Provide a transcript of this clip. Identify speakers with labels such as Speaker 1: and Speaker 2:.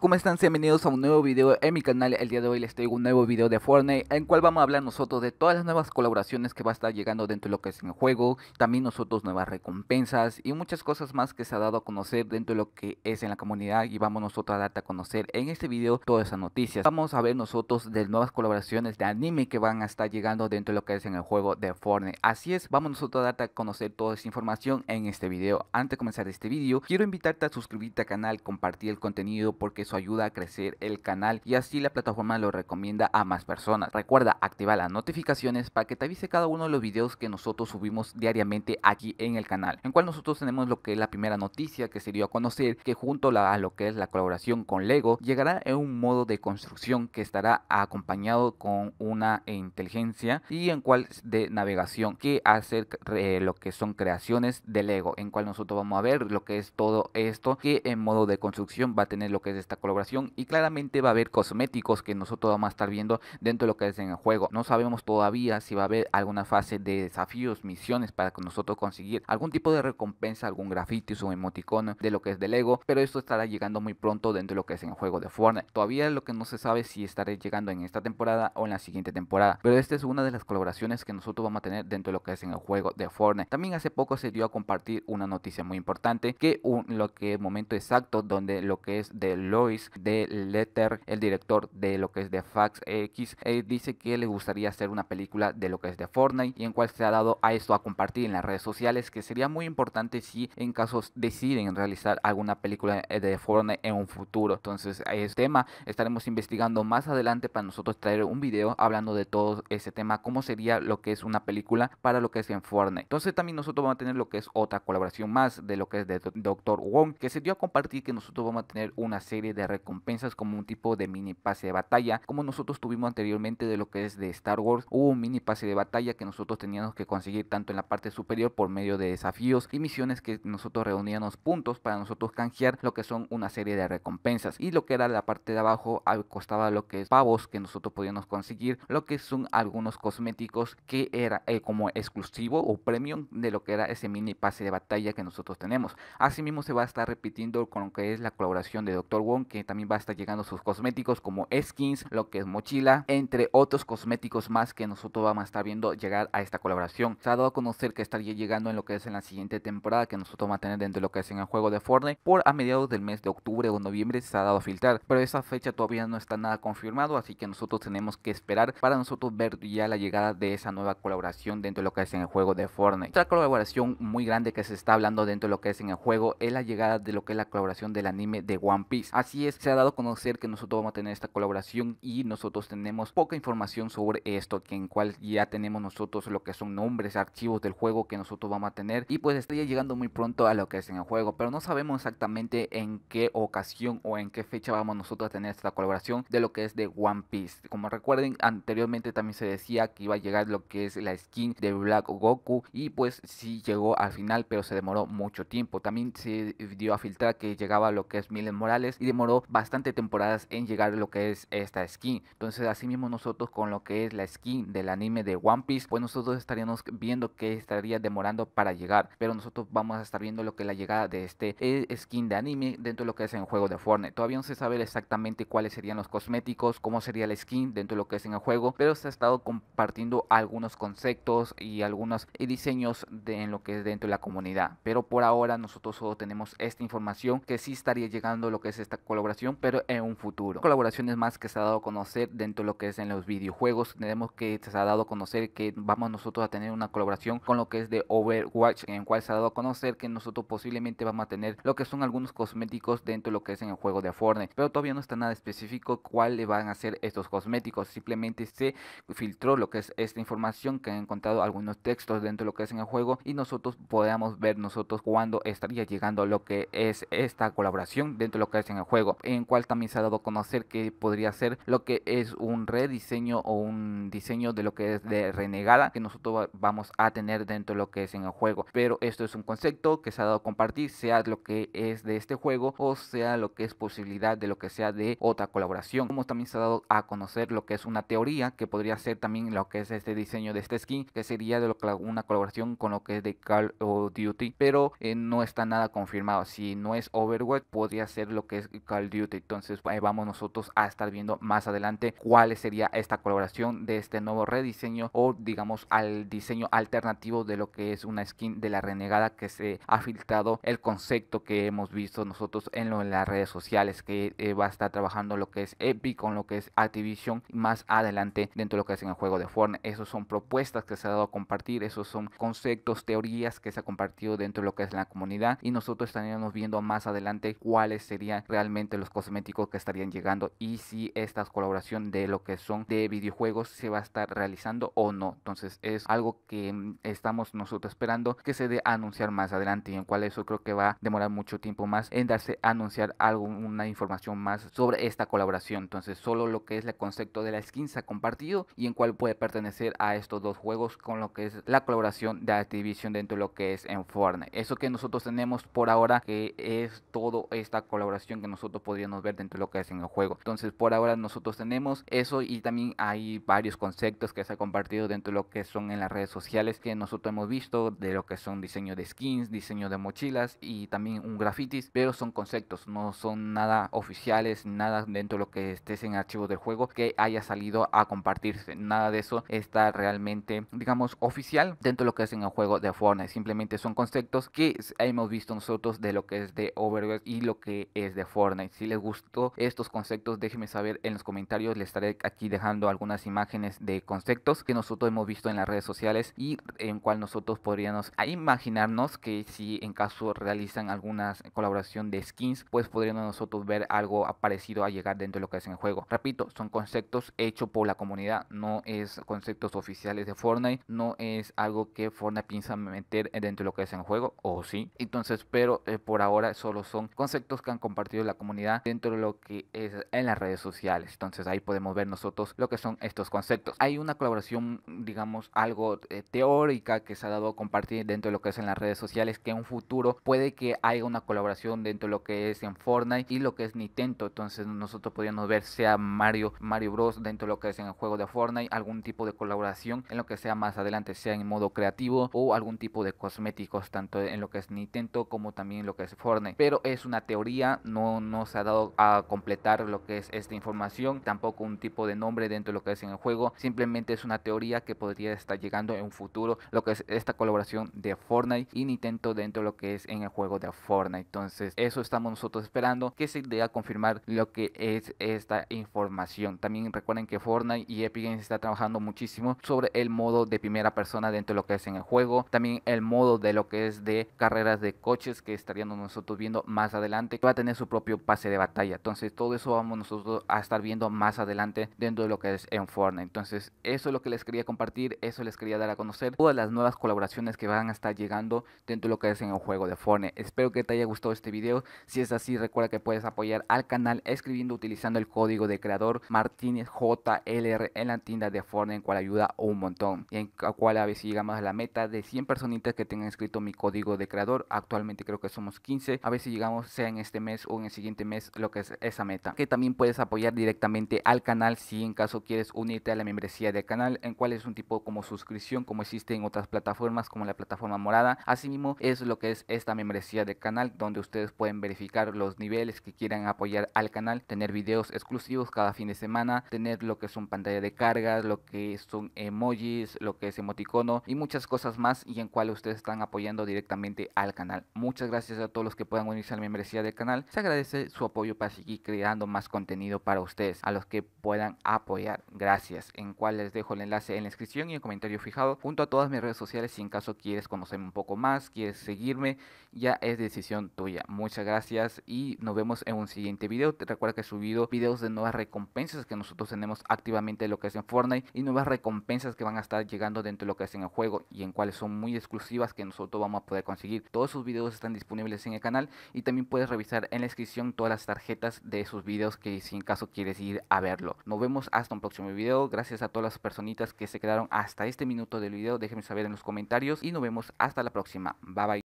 Speaker 1: ¿Cómo están? Bienvenidos a un nuevo video en mi canal. El día de hoy les traigo un nuevo video de Fortnite en cual vamos a hablar nosotros de todas las nuevas colaboraciones que va a estar llegando dentro de lo que es el juego, también nosotros nuevas recompensas y muchas cosas más que se ha dado a conocer dentro de lo que es en la comunidad y vamos nosotros a darte a conocer en este video todas esas noticias. Vamos a ver nosotros de nuevas colaboraciones de anime que van a estar llegando dentro de lo que es en el juego de Fortnite. Así es, vamos nosotros a darte a conocer toda esa información en este video. Antes de comenzar este video, quiero invitarte a suscribirte al canal, compartir el contenido porque que eso ayuda a crecer el canal y así la plataforma lo recomienda a más personas. Recuerda activar las notificaciones para que te avise cada uno de los videos que nosotros subimos diariamente aquí en el canal, en cual nosotros tenemos lo que es la primera noticia que se dio a conocer que junto a lo que es la colaboración con Lego llegará en un modo de construcción que estará acompañado con una inteligencia y en cual de navegación que hacer eh, lo que son creaciones de Lego, en cual nosotros vamos a ver lo que es todo esto que en modo de construcción va a tener lo que es esta colaboración y claramente va a haber cosméticos que nosotros vamos a estar viendo dentro de lo que es en el juego. No sabemos todavía si va a haber alguna fase de desafíos, misiones para que nosotros conseguir algún tipo de recompensa, algún grafiti, o emoticono de lo que es del Lego, pero esto estará llegando muy pronto dentro de lo que es en el juego de Fortnite. Todavía lo que no se sabe si estará llegando en esta temporada o en la siguiente temporada, pero esta es una de las colaboraciones que nosotros vamos a tener dentro de lo que es en el juego de Fortnite. También hace poco se dio a compartir una noticia muy importante que un, lo que momento exacto donde lo que es del Lois de Letter, el director de lo que es de Fax X, eh, dice que le gustaría hacer una película de lo que es de Fortnite y en cual se ha dado a esto a compartir en las redes sociales, que sería muy importante si en casos deciden realizar alguna película eh, de Fortnite en un futuro. Entonces, este tema estaremos investigando más adelante para nosotros traer un video hablando de todo ese tema, cómo sería lo que es una película para lo que es en Fortnite. Entonces, también nosotros vamos a tener lo que es otra colaboración más de lo que es de Doctor Wong, que se dio a compartir que nosotros vamos a tener una serie de recompensas como un tipo de mini pase de batalla, como nosotros tuvimos anteriormente de lo que es de Star Wars, hubo un mini pase de batalla que nosotros teníamos que conseguir tanto en la parte superior por medio de desafíos y misiones que nosotros reuníamos puntos para nosotros canjear lo que son una serie de recompensas y lo que era la parte de abajo ah, costaba lo que es pavos que nosotros podíamos conseguir, lo que son algunos cosméticos que era eh, como exclusivo o premium de lo que era ese mini pase de batalla que nosotros tenemos. Asimismo se va a estar repitiendo con lo que es la colaboración de Doctor que también va a estar llegando sus cosméticos como skins, lo que es mochila, entre otros cosméticos más que nosotros vamos a estar viendo llegar a esta colaboración. Se ha dado a conocer que estaría llegando en lo que es en la siguiente temporada que nosotros vamos a tener dentro de lo que es en el juego de Fortnite por a mediados del mes de octubre o noviembre se ha dado a filtrar, pero esa fecha todavía no está nada confirmado, así que nosotros tenemos que esperar para nosotros ver ya la llegada de esa nueva colaboración dentro de lo que es en el juego de Fortnite. Otra colaboración muy grande que se está hablando dentro de lo que es en el juego es la llegada de lo que es la colaboración del anime de One Piece. Así es, se ha dado a conocer que nosotros vamos a tener esta colaboración y nosotros tenemos poca información sobre esto, que en cual ya tenemos nosotros lo que son nombres, archivos del juego que nosotros vamos a tener y pues estaría llegando muy pronto a lo que es en el juego, pero no sabemos exactamente en qué ocasión o en qué fecha vamos nosotros a tener esta colaboración de lo que es de One Piece. Como recuerden, anteriormente también se decía que iba a llegar lo que es la skin de Black Goku y pues sí llegó al final, pero se demoró mucho tiempo. También se dio a filtrar que llegaba lo que es Miles Morales demoró bastante temporadas en llegar lo que es esta skin. Entonces, así mismo nosotros con lo que es la skin del anime de One Piece, pues nosotros estaríamos viendo que estaría demorando para llegar, pero nosotros vamos a estar viendo lo que es la llegada de este eh, skin de anime dentro de lo que es en juego de Fortnite. Todavía no se sabe exactamente cuáles serían los cosméticos, cómo sería la skin dentro de lo que es en el juego, pero se ha estado compartiendo algunos conceptos y algunos diseños de, en lo que es dentro de la comunidad. Pero por ahora nosotros solo tenemos esta información que sí estaría llegando lo que es esta colaboración, pero en un futuro. Colaboraciones más que se ha dado a conocer dentro de lo que es en los videojuegos. Tenemos que se ha dado a conocer que vamos nosotros a tener una colaboración con lo que es de Overwatch, en cual se ha dado a conocer que nosotros posiblemente vamos a tener lo que son algunos cosméticos dentro de lo que es en el juego de Fortnite, pero todavía no está nada específico cuál le van a ser estos cosméticos. Simplemente se filtró lo que es esta información que han encontrado algunos textos dentro de lo que es en el juego y nosotros podamos ver nosotros cuándo estaría llegando lo que es esta colaboración dentro de lo que es en el juego, en cual también se ha dado a conocer que podría ser lo que es un rediseño o un diseño de lo que es de Renegada que nosotros vamos a tener dentro de lo que es en el juego. Pero esto es un concepto que se ha dado a compartir, sea lo que es de este juego o sea lo que es posibilidad de lo que sea de otra colaboración. Como también se ha dado a conocer lo que es una teoría que podría ser también lo que es este diseño de este skin, que sería de lo que una colaboración con lo que es de Call of Duty, pero no está nada confirmado. Si no es Overwatch, podría ser lo que es Call Duty. Entonces eh, vamos nosotros a estar viendo más adelante cuál sería esta colaboración de este nuevo rediseño o digamos al diseño alternativo de lo que es una skin de la renegada que se ha filtrado el concepto que hemos visto nosotros en, en las redes sociales que eh, va a estar trabajando lo que es Epic con lo que es Activision más adelante dentro de lo que es en el juego de Fortnite. Esos son propuestas que se ha dado a compartir, esos son conceptos, teorías que se ha compartido dentro de lo que es la comunidad y nosotros estaríamos viendo más adelante cuáles serían realmente los cosméticos que estarían llegando y si esta colaboración de lo que son de videojuegos se va a estar realizando o no. Entonces es algo que mm, estamos nosotros esperando que se dé a anunciar más adelante y en cual eso creo que va a demorar mucho tiempo más en darse a anunciar alguna información más sobre esta colaboración. Entonces solo lo que es el concepto de la skin se ha compartido y en cual puede pertenecer a estos dos juegos con lo que es la colaboración de Activision dentro de lo que es en Fortnite. Eso que nosotros tenemos por ahora que es todo esta colaboración nosotros podríamos ver dentro de lo que es en el juego. Entonces, por ahora nosotros tenemos eso y también hay varios conceptos que se ha compartido dentro de lo que son en las redes sociales que nosotros hemos visto de lo que son diseño de skins, diseño de mochilas y también un grafitis, pero son conceptos, no son nada oficiales, nada dentro de lo que estés en archivos del juego que haya salido a compartirse. Nada de eso está realmente, digamos, oficial dentro de lo que es en el juego de Fortnite. Simplemente son conceptos que hemos visto nosotros de lo que es de Overwatch y lo que es de Fortnite. Si les gustó estos conceptos, déjenme saber en los comentarios. Les estaré aquí dejando algunas imágenes de conceptos que nosotros hemos visto en las redes sociales y en cual nosotros podríamos imaginarnos que si en caso realizan alguna colaboración de skins, pues podríamos nosotros ver algo parecido a llegar dentro de lo que es en juego. Repito, son conceptos hechos por la comunidad, no es conceptos oficiales de Fortnite, no es algo que Fortnite piensa meter dentro de lo que es en juego, o sí. Entonces, pero eh, por ahora solo son conceptos que han compartido la comunidad dentro de lo que es en las redes sociales. Entonces ahí podemos ver nosotros lo que son estos conceptos. Hay una colaboración, digamos, algo eh, teórica que se ha dado a compartir dentro de lo que es en las redes sociales, que en un futuro puede que haya una colaboración dentro de lo que es en Fortnite y lo que es Nintendo. Entonces nosotros podríamos ver sea Mario, Mario Bros dentro de lo que es en el juego de Fortnite, algún tipo de colaboración en lo que sea más adelante, sea en modo creativo o algún tipo de cosméticos, tanto en lo que es Nintendo como también en lo que es Fortnite. Pero es una teoría, no no se ha dado a completar lo que es esta información, tampoco un tipo de nombre dentro de lo que es en el juego, simplemente es una teoría que podría estar llegando en un futuro, lo que es esta colaboración de Fortnite y Nintendo dentro de lo que es en el juego de Fortnite. Entonces, eso estamos nosotros esperando que se dé a confirmar lo que es esta información. También recuerden que Fortnite y Epic Games está trabajando muchísimo sobre el modo de primera persona dentro de lo que es en el juego, también el modo de lo que es de carreras de coches que estaríamos nosotros viendo más adelante, va a tener su propio pase de batalla. Entonces todo eso vamos nosotros a estar viendo más adelante dentro de lo que es en Fortnite. Entonces eso es lo que les quería compartir, eso les quería dar a conocer todas las nuevas colaboraciones que van a estar llegando dentro de lo que es en el juego de Forne, Espero que te haya gustado este video. Si es así, recuerda que puedes apoyar al canal escribiendo utilizando el código de creador Martínez JLR en la tienda de en cual ayuda un montón y en cual a ver si llegamos a la meta de 100 personitas que tengan escrito mi código de creador. Actualmente creo que somos 15. A ver si llegamos sea en este mes o en siguiente mes lo que es esa meta. Que también puedes apoyar directamente al canal si en caso quieres unirte a la membresía del canal, en cual es un tipo como suscripción como existe en otras plataformas como la plataforma morada. Asimismo es lo que es esta membresía del canal donde ustedes pueden verificar los niveles que quieran apoyar al canal, tener videos exclusivos cada fin de semana, tener lo que es un pantalla de cargas, lo que son emojis, lo que es emoticono y muchas cosas más y en cual ustedes están apoyando directamente al canal. Muchas gracias a todos los que puedan unirse a la membresía del canal. Se agradece su apoyo para seguir creando más contenido para ustedes, a los que puedan apoyar. Gracias, en cual les dejo el enlace en la descripción y el comentario fijado, junto a todas mis redes sociales, si en caso quieres conocerme un poco más, quieres seguirme, ya es decisión tuya. Muchas gracias y nos vemos en un siguiente video. Te recuerda que he subido videos de nuevas recompensas que nosotros tenemos activamente lo que es en Fortnite y nuevas recompensas que van a estar llegando dentro de lo que es en el juego y en cuales son muy exclusivas que nosotros vamos a poder conseguir. Todos sus videos están disponibles en el canal y también puedes revisar en la descripción todas las tarjetas de sus videos que si en caso quieres ir a verlo. Nos vemos hasta un próximo video. Gracias a todas las personitas que se quedaron hasta este minuto del video. Déjenme saber en los comentarios y nos vemos hasta la próxima. Bye bye.